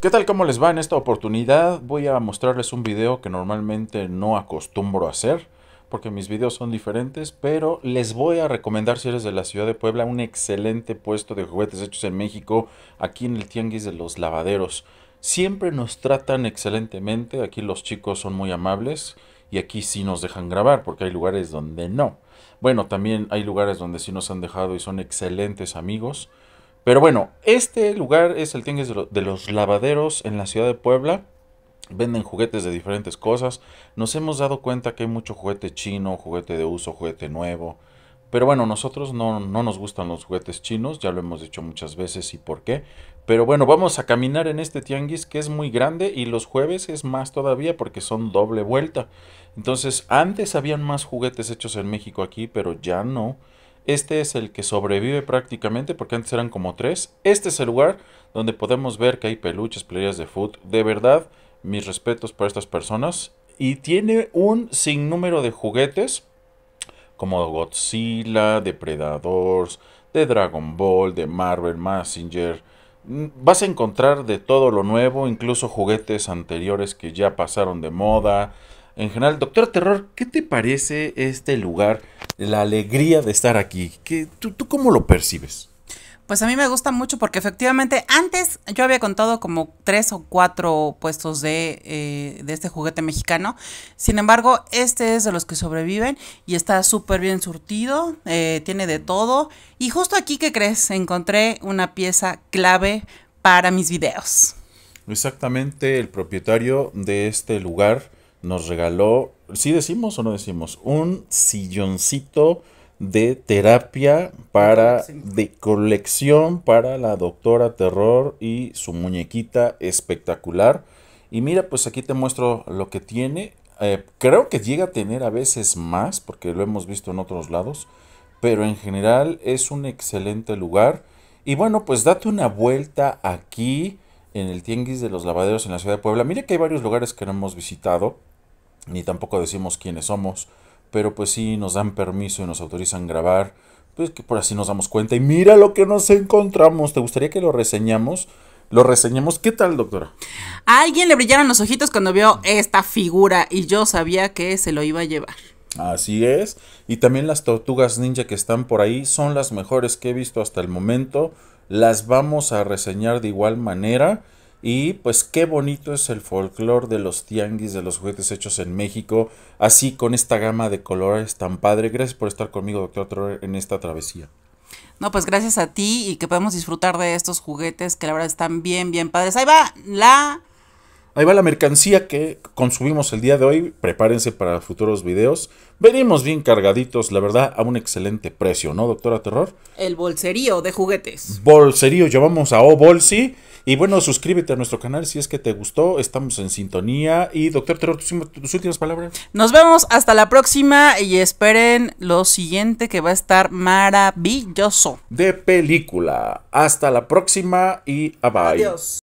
¿Qué tal? ¿Cómo les va? En esta oportunidad voy a mostrarles un video que normalmente no acostumbro a hacer porque mis videos son diferentes, pero les voy a recomendar si eres de la ciudad de Puebla un excelente puesto de juguetes hechos en México aquí en el Tianguis de los Lavaderos. Siempre nos tratan excelentemente, aquí los chicos son muy amables y aquí sí nos dejan grabar porque hay lugares donde no. Bueno, también hay lugares donde sí nos han dejado y son excelentes amigos. Pero bueno, este lugar es el tianguis de los lavaderos en la ciudad de Puebla. Venden juguetes de diferentes cosas. Nos hemos dado cuenta que hay mucho juguete chino, juguete de uso, juguete nuevo. Pero bueno, nosotros no, no, nos gustan los juguetes chinos, ya lo hemos dicho muchas veces y por qué. Pero bueno, vamos a caminar en este tianguis que es muy grande y los jueves es más todavía porque son doble vuelta. Entonces, antes habían más juguetes hechos en México aquí, pero ya no. Este es el que sobrevive prácticamente porque antes eran como tres. Este es el lugar donde podemos ver que hay peluches, playeras de foot. De verdad, mis respetos para estas personas. Y tiene un sinnúmero de juguetes como Godzilla, Depredadores. de Dragon Ball, de Marvel, Messenger. Mm, vas a encontrar de todo lo nuevo, incluso juguetes anteriores que ya pasaron de moda en general. Doctor Terror, ¿qué te parece este lugar? La alegría de estar aquí. ¿Qué, tú, cómo lo percibes? Pues a mí me gusta mucho porque efectivamente antes yo había contado como tres o cuatro puestos de, eh, este juguete mexicano. Sin embargo, este es de los que sobreviven y está súper bien surtido, eh, tiene de todo. Y justo aquí, ¿qué crees? Encontré una pieza clave para mis videos. Exactamente, el propietario de este lugar nos regaló, ¿sí decimos o no decimos? Un silloncito de terapia para, de colección para la doctora Terror y su muñequita espectacular. Y mira, pues aquí te muestro lo que tiene. Eh, creo que llega a tener a veces más, porque lo hemos visto en otros lados. Pero en general es un excelente lugar. Y bueno, pues date una vuelta aquí en el Tianguis de los Lavaderos en la ciudad de Puebla. Mire que hay varios lugares que no hemos visitado, ni tampoco decimos quiénes somos, pero pues sí nos dan permiso y nos autorizan grabar, pues que por así nos damos cuenta. Y mira lo que nos encontramos, ¿te gustaría que lo reseñamos? Lo reseñamos. ¿Qué tal, doctora? A alguien le brillaron los ojitos cuando vio esta figura y yo sabía que se lo iba a llevar. Así es. Y también las tortugas ninja que están por ahí son las mejores que he visto hasta el momento. Las vamos a reseñar de igual manera. Y pues qué bonito es el folclore de los tianguis, de los juguetes hechos en México, así con esta gama de colores tan padre. Gracias por estar conmigo, doctor Trevor, en esta travesía. No, pues gracias a ti y que podemos disfrutar de estos juguetes que la verdad están bien, bien padres. Ahí va la Ahí va la mercancía que consumimos el día de hoy. Prepárense para futuros videos. Venimos bien cargaditos, la verdad, a un excelente precio, ¿no, doctora Terror? El bolserío de juguetes. Bolserío, llamamos a O Bolsi. Y bueno, suscríbete a nuestro canal si es que te gustó. Estamos en sintonía. Y doctor Terror, tus, últimas palabras. Nos vemos hasta la próxima y esperen lo siguiente que va a estar maravilloso. De película. Hasta la próxima y bye. Adiós.